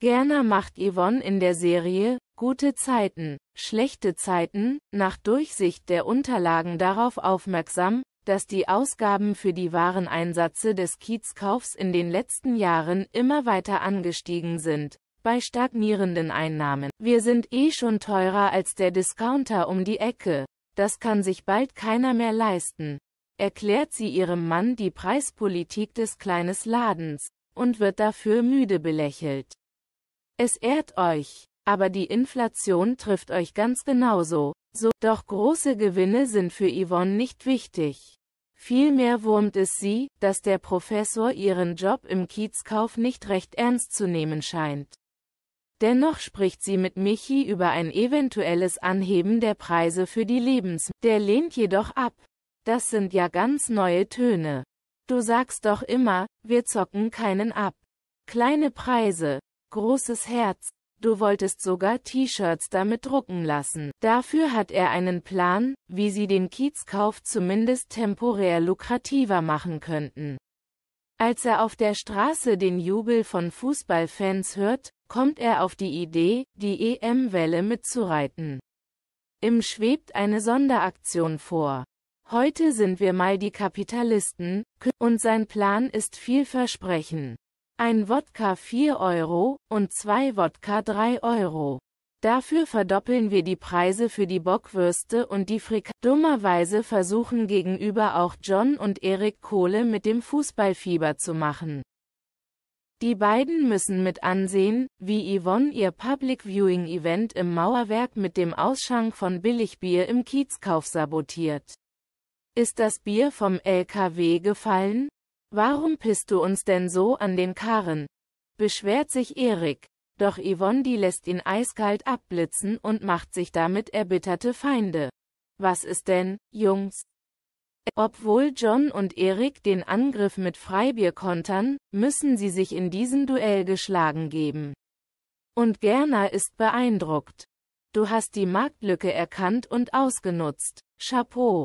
Gerner macht Yvonne in der Serie Gute Zeiten, schlechte Zeiten nach Durchsicht der Unterlagen darauf aufmerksam, dass die Ausgaben für die Wareneinsätze des Kiezkaufs in den letzten Jahren immer weiter angestiegen sind, bei stagnierenden Einnahmen. Wir sind eh schon teurer als der Discounter um die Ecke, das kann sich bald keiner mehr leisten, erklärt sie ihrem Mann die Preispolitik des kleinen Ladens und wird dafür müde belächelt. Es ehrt euch, aber die Inflation trifft euch ganz genauso. So, doch große Gewinne sind für Yvonne nicht wichtig. Vielmehr wurmt es sie, dass der Professor ihren Job im Kiezkauf nicht recht ernst zu nehmen scheint. Dennoch spricht sie mit Michi über ein eventuelles Anheben der Preise für die Lebensmittel. Der lehnt jedoch ab. Das sind ja ganz neue Töne. Du sagst doch immer, wir zocken keinen ab. Kleine Preise, Großes Herz. Du wolltest sogar T-Shirts damit drucken lassen. Dafür hat er einen Plan, wie sie den Kiezkauf zumindest temporär lukrativer machen könnten. Als er auf der Straße den Jubel von Fußballfans hört, kommt er auf die Idee, die EM-Welle mitzureiten. Im schwebt eine Sonderaktion vor. Heute sind wir mal die Kapitalisten, und sein Plan ist vielversprechend. Ein Wodka 4 Euro und zwei Wodka 3 Euro. Dafür verdoppeln wir die Preise für die Bockwürste und die Frikadellen. Dummerweise versuchen gegenüber auch John und Erik Kohle mit dem Fußballfieber zu machen. Die beiden müssen mit ansehen, wie Yvonne ihr Public Viewing Event im Mauerwerk mit dem Ausschank von Billigbier im Kiezkauf sabotiert. Ist das Bier vom LKW gefallen? Warum pisst du uns denn so an den Karren? beschwert sich Erik. Doch Yvonne lässt ihn eiskalt abblitzen und macht sich damit erbitterte Feinde. Was ist denn, Jungs? Obwohl John und Erik den Angriff mit Freibier kontern, müssen sie sich in diesem Duell geschlagen geben. Und Gerner ist beeindruckt. Du hast die Marktlücke erkannt und ausgenutzt. Chapeau.